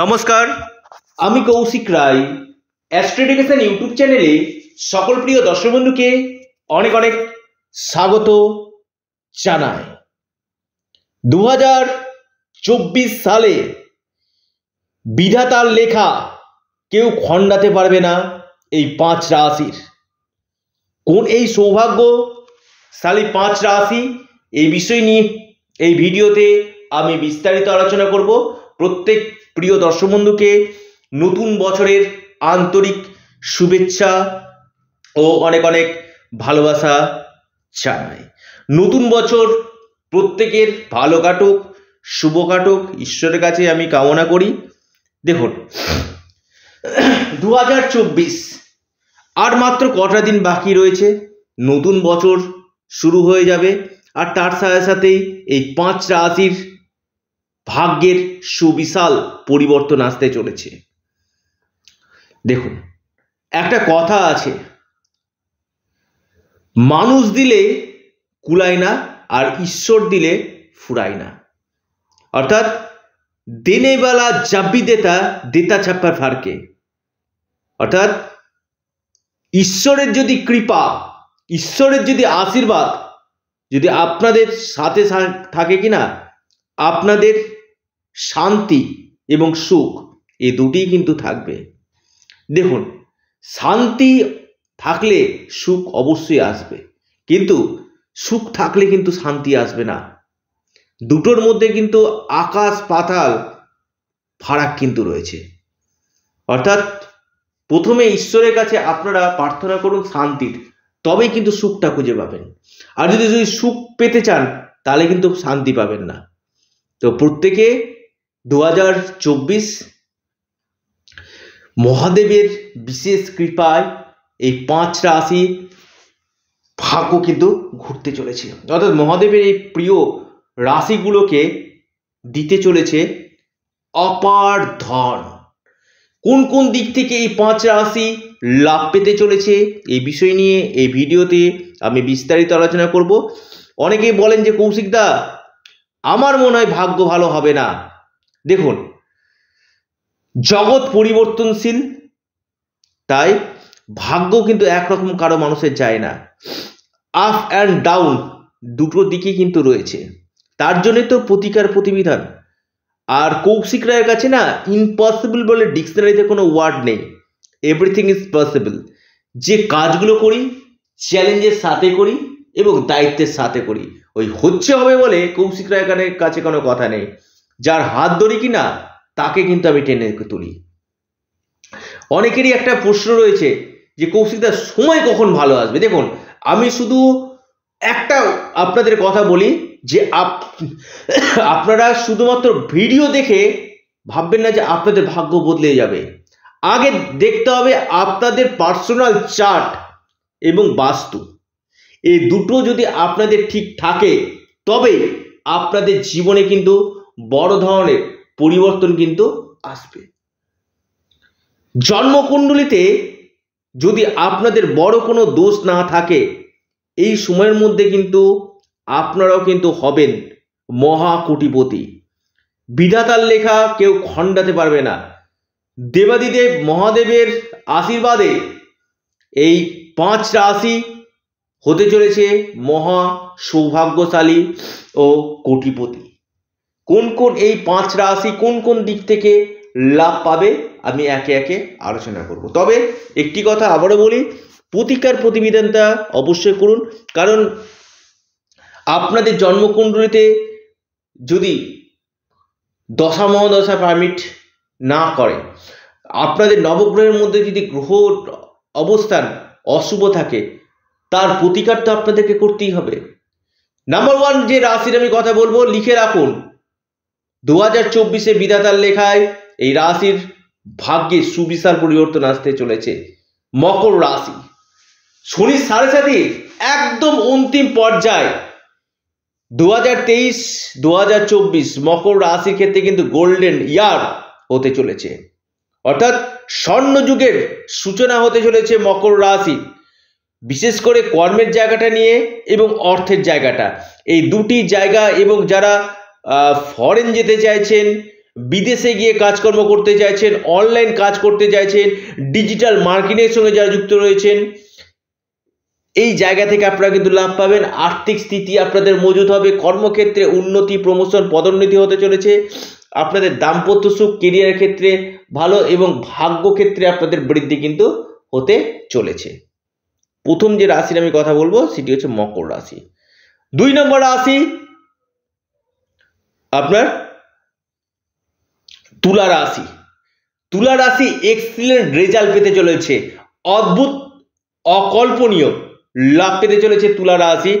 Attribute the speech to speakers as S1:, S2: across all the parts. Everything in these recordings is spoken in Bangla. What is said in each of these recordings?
S1: নমস্কার আমি কৌশিক রায় অ্যাস্ট্রেডিকেশন ইউটিউব চ্যানেলে সকল প্রিয় দর্শক বন্ধুকে অনেক অনেক স্বাগত জানায় দু সালে বিধাতার লেখা কেউ খণ্ডাতে পারবে না এই পাঁচ রাশির কোন এই সৌভাগ্য সালে পাঁচ রাশি এই বিষয় নিয়ে এই ভিডিওতে আমি বিস্তারিত আলোচনা করব প্রত্যেক প্রিয় দর্শক বন্ধুকে নতুন বছরের আন্তরিক শুভেচ্ছা ও অনেক অনেক ভালোবাসা জানাই নতুন বছর প্রত্যেকের ভালো কাটুক শুভ কাটুক ঈশ্বরের কাছে আমি কামনা করি দেখুন দু হাজার চব্বিশ আর মাত্র কটা দিন বাকি রয়েছে নতুন বছর শুরু হয়ে যাবে আর তার সাথে সাথেই এই পাঁচ রাশির ভাগ্যের সুবিশাল পরিবর্তন আসতে চলেছে দেখুন একটা কথা আছে মানুষ দিলে কুলায় না আর ঈশ্বর দিলে ফুরায় না অর্থাৎ দিনেবেলা জাব্বি দেতা দেতা ছাপ্পার ফারকে অর্থাৎ ঈশ্বরের যদি কৃপা ঈশ্বরের যদি আশীর্বাদ যদি আপনাদের সাথে থাকে কিনা আপনাদের শান্তি এবং সুখ এ দুটিই কিন্তু থাকবে দেখুন শান্তি থাকলে সুখ অবশ্যই আসবে কিন্তু সুখ থাকলে কিন্তু শান্তি আসবে না দুটোর মধ্যে কিন্তু আকাশ পাতাল ফারাক কিন্তু রয়েছে অর্থাৎ প্রথমে ঈশ্বরের কাছে আপনারা প্রার্থনা করুন শান্তির তবেই কিন্তু সুখটা খুঁজে পাবেন আর যদি যদি সুখ পেতে চান তাহলে কিন্তু শান্তি পাবেন না তো প্রত্যেকে দু হাজার চব্বিশ মহাদেবের বিশেষ কৃপায় এই পাঁচ রাশি ভাগ্য কিন্তু ঘুরতে চলেছে অর্থাৎ মহাদেবের এই প্রিয় রাশিগুলোকে দিতে চলেছে অপার ধন কোন কোন দিক থেকে এই পাঁচ রাশি লাভ পেতে চলেছে এই বিষয় নিয়ে এই ভিডিওতে আমি বিস্তারিত আলোচনা করব অনেকেই বলেন যে কৌশিকদা আমার মনে হয় ভাগ্য ভালো হবে না দেখুন জগৎ পরিবর্তনশীল তাই ভাগ্য কিন্তু একরকম কারো মানুষের যায় না আপ অ্যান্ড ডাউন দুটো দিকে কিন্তু রয়েছে তার জন্যে তো প্রতিকার প্রতিবিধান আর কৌশিক রায়ের কাছে না ইম্পসিবল বলে ডিকশনারিতে কোনো ওয়ার্ড নেই এভরিথিং ইজ পসিবল যে কাজগুলো করি চ্যালেঞ্জের সাথে করি এবং দায়িত্বের সাথে করি ওই হচ্ছে হবে বলে কৌশিক রায়কারের কাছে কোনো কথা নেই যার হাত ধরি কি না তাকে কিন্তু আমি টেনে তুলি অনেকেরই একটা প্রশ্ন রয়েছে যে কৌশিকদার সময় কখন ভালো আসবে দেখুন আমি শুধু একটা আপনাদের কথা বলি যে আপনারা শুধুমাত্র ভিডিও দেখে ভাববেন না যে আপনাদের ভাগ্য বদলে যাবে আগে দেখতে হবে আপনাদের পার্সোনাল চার্ট এবং বাস্তু এই দুটো যদি আপনাদের ঠিক থাকে তবে আপনাদের জীবনে কিন্তু বড় ধরনের পরিবর্তন কিন্তু আসবে জন্মকুণ্ডলিতে যদি আপনাদের বড় কোনো দোষ না থাকে এই সময়ের মধ্যে কিন্তু আপনারাও কিন্তু হবেন মহাকুটিপতি বিধাতার লেখা কেউ খণ্ডাতে পারবে না দেবাদিদেব মহাদেবের আশীর্বাদে এই পাঁচ রাশি হতে চলেছে মহা সৌভাগ্যশালী ও কোটিপতি কোন কোন এই পাঁচ রাশি কোন কোন দিক থেকে লাভ পাবে আমি একে একে আলোচনা করব তবে একটি কথা আবারও বলি প্রতিকার প্রতিবেদনটা অবশ্যই করুন কারণ আপনাদের জন্মকুণ্ডলিতে যদি দশা মহাদশা পারমিট না করে আপনাদের নবগ্রহের মধ্যে যদি গ্রহ অবস্থান অশুভ থাকে তার প্রতিকার তো আপনাদেরকে করতেই হবে নাম্বার ওয়ান যে রাশির আমি কথা বলবো লিখে রাখুন দু হাজার চব্বিশে বিধাতার লেখায় এই রাশির ভাগ্যে সুবিশাল পরিবর্তন আসতে চলেছে মকর রাশি শনি সাড়ে সাথে একদম অন্তিম পর্যায়ে দু হাজার তেইশ দু হাজার চব্বিশ মকর রাশির ক্ষেত্রে কিন্তু গোল্ডেন ইয়ার হতে চলেছে অর্থাৎ স্বর্ণযুগের সূচনা হতে চলেছে মকর রাশি বিশেষ করে কর্মের জায়গাটা নিয়ে এবং অর্থের জায়গাটা এই দুটি জায়গা এবং যারা ফরেন যেতে চাইছেন বিদেশে গিয়ে কাজকর্ম করতে চাইছেন অনলাইন কাজ করতে চাইছেন ডিজিটাল মার্কেটের সঙ্গে যারা যুক্ত রয়েছেন এই জায়গা থেকে আপনারা কিন্তু লাভ পাবেন আর্থিক স্থিতি আপনাদের মজুদ হবে কর্মক্ষেত্রে উন্নতি প্রমোশন পদোন্নতি হতে চলেছে আপনাদের দাম্পত্য সুখ কেরিয়ারের ক্ষেত্রে ভালো এবং ভাগ্য ক্ষেত্রে আপনাদের বৃদ্ধি কিন্তু হতে চলেছে প্রথম যে রাশির আমি কথা বলবো সেটি হচ্ছে মকর রাশি দুই নম্বর রাশি আপনার তুলা রাশি তুলা রাশি এক্সিলেন্ট রেজাল্ট পেতে চলেছে অদ্ভুত অকল্পনীয় লাভ পেতে চলেছে তুলা রাশি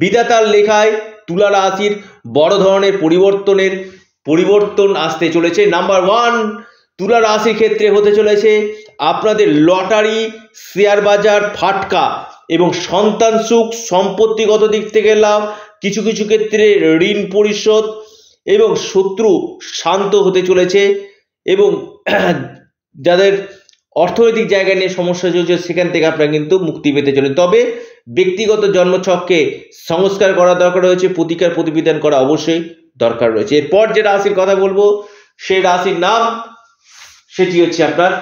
S1: বিধাতার লেখায় তুলা রাশির বড় ধরনের পরিবর্তনের পরিবর্তন আসতে চলেছে নাম্বার ওয়ান তুলা রাশির ক্ষেত্রে হতে চলেছে আপনাদের লটারি শেয়ার বাজার ফাটকা এবং সন্তান সুখ সম্পত্তিগত দিক থেকে লাভ কিছু কিছু ক্ষেত্রে ঋণ পরিশোধ এবং শত্রু শান্ত হতে চলেছে এবং যাদের অর্থনৈতিক জায়গা নিয়ে সমস্যা চলছে সেখান থেকে আপনারা কিন্তু মুক্তি পেতে চলেন তবে ব্যক্তিগত জন্মছককে সংস্কার করা দরকার রয়েছে প্রতিকার প্রতিবিধান করা অবশ্যই দরকার রয়েছে এরপর যে রাশির কথা বলবো সেই রাশির নাম সেটি হচ্ছে আপনার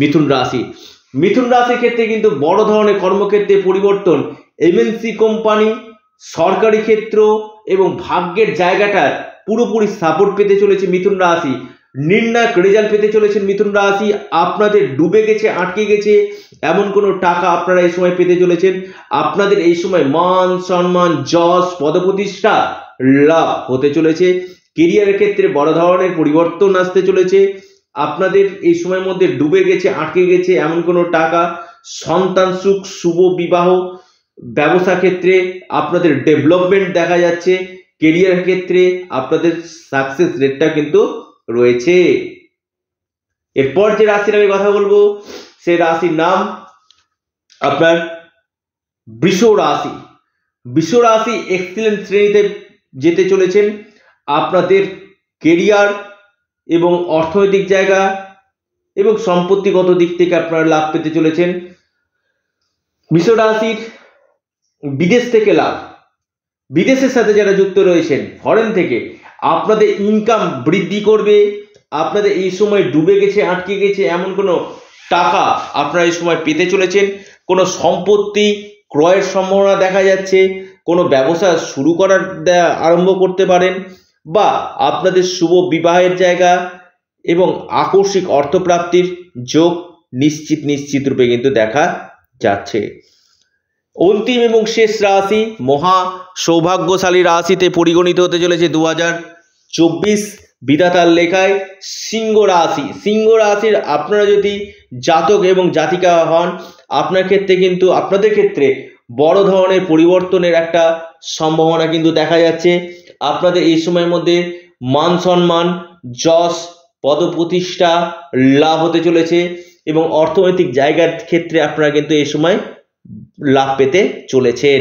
S1: মিথুন রাশি মিথুন রাশির ক্ষেত্রে কিন্তু বড় ধরনের কর্মক্ষেত্রে পরিবর্তন এমএনসি কোম্পানি সরকারি ক্ষেত্র এবং ভাগ্যের জায়গাটার পুরোপুরি সাপোর্ট পেতে চলেছে মিথুন রাশি নির্ণায়ক রেজাল্ট পেতে চলেছেন মিথুন রাশি আপনাদের ডুবে গেছে আটকে গেছে এমন কোনো টাকা আপনারা এই সময় পেতে চলেছেন আপনাদের এই সময় মান সম্মান যশ পদপ্রতিষ্ঠা লাভ হতে চলেছে কেরিয়ারের ক্ষেত্রে বড় ধরনের পরিবর্তন আসতে চলেছে আপনাদের এই সময়ের মধ্যে ডুবে গেছে আটকে গেছে এমন কোনো টাকা সন্তান সুখ শুভ বিবাহ ব্যবসা ক্ষেত্রে আপনাদের ডেভেলপমেন্ট দেখা যাচ্ছে কেরিয়ার ক্ষেত্রে আপনাদের সাকসেস রেটটা কিন্তু রয়েছে এরপর যে রাশির আমি কথা বলবো সেই রাশির নাম আপনার বৃষ রাশি বৃষ রাশি এক্সিলেন্ট শ্রেণীতে যেতে চলেছেন আপনাদের কেরিয়ার এবং অর্থনৈতিক জায়গা এবং সম্পত্তিগত দিক থেকে আপনারা লাভ পেতে চলেছেন বিশ্ব রাশির বিদেশ থেকে লাভ বিদেশের সাথে যারা যুক্ত রয়েছেন ফরেন থেকে আপনাদের ইনকাম বৃদ্ধি করবে আপনাদের এই সময় ডুবে গেছে আটকে গেছে এমন কোনো টাকা আপনারা এই সময় পেতে চলেছেন কোনো সম্পত্তি ক্রয়ের সম্ভাবনা দেখা যাচ্ছে কোনো ব্যবসা শুরু করার আরম্ভ করতে পারেন বা আপনাদের শুভ বিবাহের জায়গা এবং আকস্মিক অর্থপ্রাপ্তির যোগ নিশ্চিত নিশ্চিত রূপে কিন্তু দেখা যাচ্ছে অন্তিম এবং শেষ রাশি মহা সৌভাগ্যশালী রাশিতে পরিগণিত হতে চলেছে দু চব্বিশ বিধাতার লেখায় সিংহ রাশি সিংহ রাশির আপনারা যদি জাতক এবং জাতিকা হন আপনার ক্ষেত্রে কিন্তু আপনাদের ক্ষেত্রে বড় ধরনের পরিবর্তনের একটা সম্ভাবনা কিন্তু দেখা যাচ্ছে আপনাদের এই সময়ের মধ্যে মান সম্মান যশ পদপ্রতিষ্ঠা লাভ হতে চলেছে এবং অর্থনৈতিক জায়গার ক্ষেত্রে আপনারা কিন্তু এই সময় লাভ পেতে চলেছেন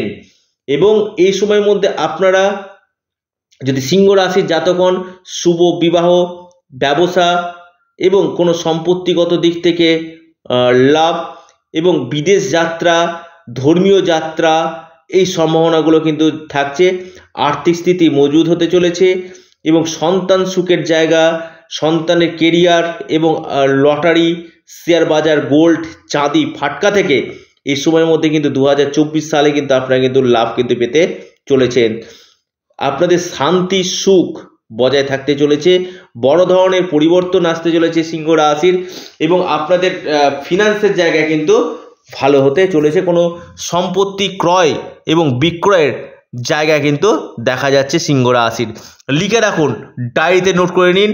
S1: এবং এই সময়ের মধ্যে আপনারা যদি সিংহ রাশির জাতকন শুভ বিবাহ ব্যবসা এবং কোনো সম্পত্তিগত দিক থেকে লাভ এবং বিদেশ যাত্রা ধর্মীয় যাত্রা এই সম্ভাবনাগুলো কিন্তু থাকছে আর্থিক স্থিতি মজুদ হতে চলেছে এবং সন্তান সুখের জায়গা সন্তানের কেরিয়ার এবং লটারি শেয়ার বাজার গোল্ড চাঁদি ফাটকা থেকে এই সময়ের মধ্যে কিন্তু দু সালে কিন্তু আপনারা কিন্তু লাভ কিন্তু পেতে চলেছেন আপনাদের শান্তি সুখ বজায় থাকতে চলেছে বড় ধরনের পরিবর্তন আসতে চলেছে সিংহ রাশির এবং আপনাদের ফিনান্সের জায়গায় কিন্তু ভালো হতে চলেছে কোনো সম্পত্তি ক্রয় এবং বিক্রয়ের জায়গা কিন্তু দেখা যাচ্ছে সিংহ রাশির লিখে রাখুন ডায়েরিতে নোট করে নিন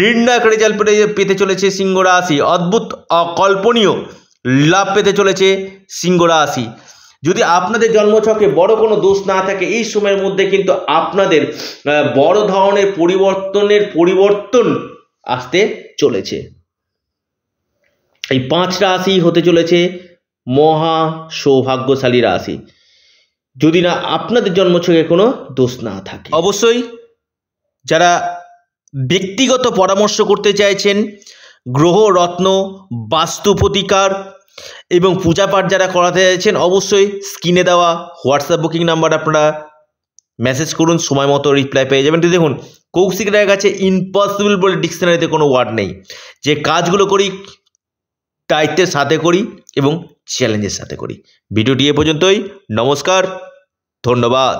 S1: নির্ণায়ক রেজাল্ট পেতে পেতে চলেছে সিংহ রাশি অদ্ভুত অকল্পনীয় লাভ পেতে চলেছে সিংহ রাশি যদি আপনাদের জন্মছকে বড় কোনো দোষ না থাকে এই সময়ের মধ্যে কিন্তু আপনাদের বড় ধরনের পরিবর্তনের পরিবর্তন আসতে চলেছে এই পাঁচ রাশি হতে চলেছে মহা সৌভাগ্যশালী রাশি যদি না আপনাদের জন্মছকে কোনো দোষ না থাকে অবশ্যই যারা ব্যক্তিগত পরামর্শ করতে চাইছেন গ্রহ রত্ন বাস্তু প্রতিকার এবং পূজাপাঠ যারা করাতে চাইছেন অবশ্যই স্ক্রিনে দেওয়া হোয়াটসঅ্যাপ বুকিং নাম্বার আপনারা মেসেজ করুন সময় মতো রিপ্লাই পেয়ে যাবেন তো দেখুন কৌশিকরা কাছে ইম্পসিবল বলে ডিকশনারিতে কোনো ওয়ার্ড নেই যে কাজগুলো করি দায়িত্বের সাথে করি এবং চ্যালেঞ্জের সাথে করি ভিডিওটি এ পর্যন্তই নমস্কার ধন্যবাদ